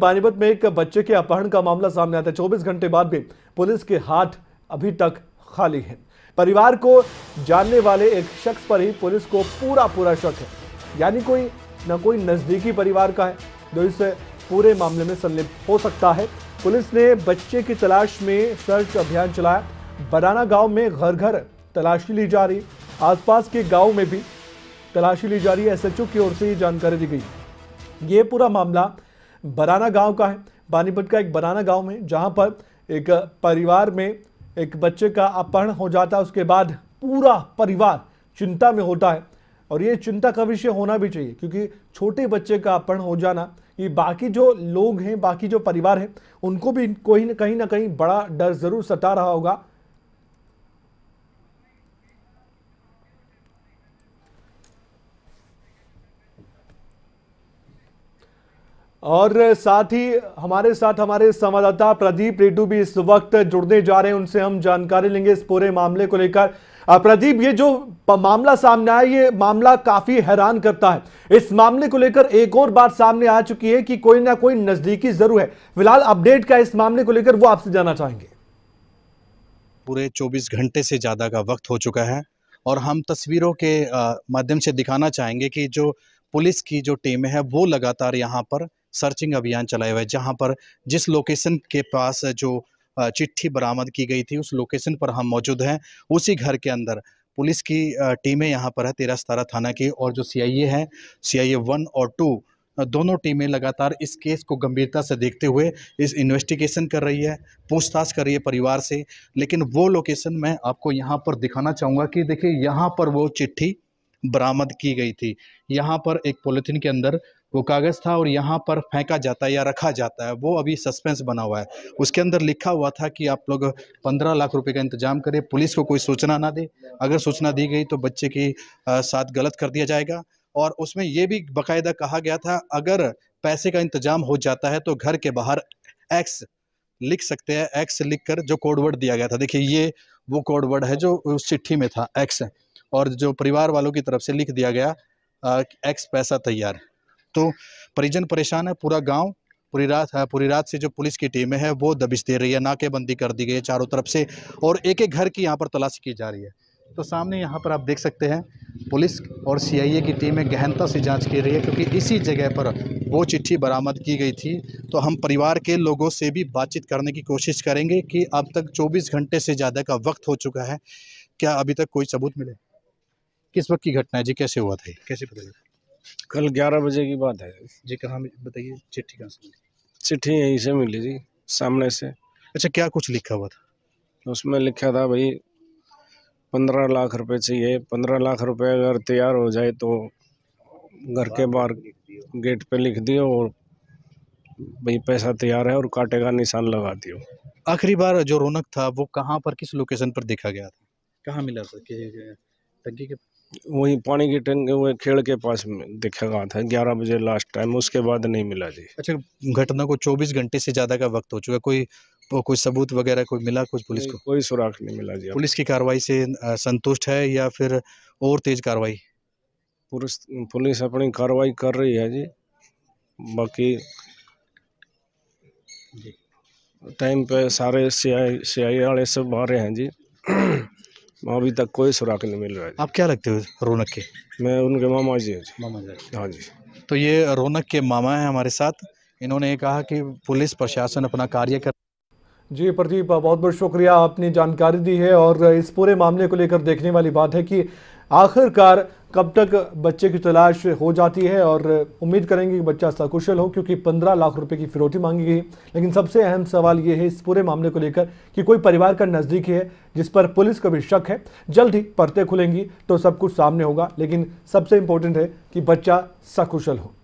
पानीपत में एक बच्चे के अपहरण का मामला सामने आता है चौबीस घंटे बाद भी पुलिस के हाथ अभी तक खाली है परिवार को जानने वाले एक शख्स पर ही पुलिस को पूरा पूरा शक है यानी कोई न कोई नजदीकी परिवार का है जो इस पूरे मामले में संलिप्त हो सकता है पुलिस ने बच्चे की तलाश में सर्च अभियान चलाया बनाना गांव में घर घर तलाशी ली जा रही आसपास के गांव में भी तलाशी ली जा रही है एसएचओ की ओर से ये जानकारी दी गई ये पूरा मामला बराना गांव का है पानीपत का एक बराना गांव में जहां पर एक परिवार में एक बच्चे का अपहरण हो जाता है उसके बाद पूरा परिवार चिंता में होता है और ये चिंता का विषय होना भी चाहिए क्योंकि छोटे बच्चे का अपहरण हो जाना ये बाकी जो लोग हैं बाकी जो परिवार हैं उनको भी कोई कहीं ना कहीं बड़ा डर ज़रूर सता रहा होगा और साथ ही हमारे साथ हमारे संवाददाता प्रदीप रेडू भी इस वक्त जुड़ने जा रहे हैं उनसे हम जानकारी लेंगे इस पूरे मामले को लेकर प्रदीप ये जो मामला सामने आया ये मामला काफी हैरान करता है इस मामले को लेकर एक और बात सामने आ चुकी है कि कोई ना कोई नजदीकी जरूर है फिलहाल अपडेट का इस मामले को लेकर वो आपसे जाना चाहेंगे पूरे चौबीस घंटे से ज़्यादा का वक्त हो चुका है और हम तस्वीरों के माध्यम से दिखाना चाहेंगे कि जो पुलिस की जो टीम है वो लगातार यहाँ पर सर्चिंग अभियान चलाया हुआ है जहाँ पर जिस लोकेशन के पास जो चिट्ठी बरामद की गई थी उस लोकेशन पर हम मौजूद हैं उसी घर के अंदर पुलिस की टीमें यहाँ पर है तेरह सतारा थाना की और जो सीआईए है सीआईए वन और टू दोनों टीमें लगातार इस केस को गंभीरता से देखते हुए इस इन्वेस्टिगेशन कर रही है पूछताछ कर रही है परिवार से लेकिन वो लोकेशन मैं आपको यहाँ पर दिखाना चाहूँगा कि देखिए यहाँ पर वो चिट्ठी बरामद की गई थी यहाँ पर एक पोलिथीन के अंदर वो कागज़ था और यहाँ पर फेंका जाता है या रखा जाता है वो अभी सस्पेंस बना हुआ है उसके अंदर लिखा हुआ था कि आप लोग पंद्रह लाख रुपए का इंतजाम करें पुलिस को कोई सूचना ना दे अगर सूचना दी गई तो बच्चे की साथ गलत कर दिया जाएगा और उसमें ये भी बाकायदा कहा गया था अगर पैसे का इंतजाम हो जाता है तो घर के बाहर एक्स लिख सकते हैं एक्स लिख कर जो कोडवर्ड दिया गया था देखिए ये वो कोडवर्ड है जो उस चिट्ठी में था एक्स और जो परिवार वालों की तरफ से लिख दिया गया एक्स पैसा तैयार तो परिजन परेशान है पूरा गाँव पूरी रात पूरी रात से जो पुलिस की टीमें हैं वो दबिश दे रही है नाकेबंदी कर दी गई है चारों तरफ से और एक एक घर की यहाँ पर तलाशी की जा रही है तो सामने यहाँ पर आप देख सकते हैं पुलिस और सीआईए की टीमें गहनता से जांच कर रही है क्योंकि इसी जगह पर वो चिट्ठी बरामद की गई थी तो हम परिवार के लोगों से भी बातचीत करने की कोशिश करेंगे कि अब तक 24 घंटे से ज़्यादा का वक्त हो चुका है क्या अभी तक कोई सबूत मिले किस वक्त की घटना है जी कैसे हुआ था कैसे पता कल ग्यारह बजे की बात है जी कहाँ बताइए चिट्ठी कहाँ से चिट्ठी यहीं से मिली जी सामने से अच्छा क्या कुछ लिखा हुआ था उसमें लिखा था भाई पंद्रह लाख रुपए चाहिए पंद्रह लाख रुपए अगर तैयार हो जाए तो घर के बाहर गेट पे लिख दियो और भाई पैसा तैयार है और काटे का निशान लगा दियो आखिरी बार जो रौनक था वो कहाँ पर किस लोकेशन पर देखा गया था कहाँ मिला था कि टंकी के वहीं पानी की टंकी वो खेड़ के पास में देखा गया था ग्यारह बजे लास्ट टाइम उसके बाद नहीं मिला जी अच्छा घटना को चौबीस घंटे से ज़्यादा का वक्त हो चुका है कोई कोई सबूत वगैरह कोई मिला कुछ पुलिस को कोई सुराग नहीं मिला जी पुलिस की कार्रवाई से संतुष्ट है या फिर और तेज कार्रवाई पुलिस अपनी कार्रवाई कर रही है जी बाकी टाइम पे सारे सीआई सियाई वाले सब आ रहे हैं जी अभी तक कोई सुराग नहीं मिल रहा है आप क्या लगते हो रौनक के मैं उनके मामा जी हूँ मामा जी हाँ जी तो ये रौनक के मामा हैं हमारे साथ इन्होंने कहा कि पुलिस प्रशासन अपना कार्य कर जी प्रदीप बहुत बहुत शुक्रिया आपने जानकारी दी है और इस पूरे मामले को लेकर देखने वाली बात है कि आखिरकार कब तक बच्चे की तलाश हो जाती है और उम्मीद करेंगे कि बच्चा सकुशल हो क्योंकि पंद्रह लाख रुपए की फिरौती मांगी गई लेकिन सबसे अहम सवाल ये है इस पूरे मामले को लेकर कि कोई परिवार का नज़दीकी है जिस पर पुलिस को भी शक है जल्द ही परतें खुलेंगी तो सब कुछ सामने होगा लेकिन सबसे इम्पोर्टेंट है कि बच्चा सकुशल हो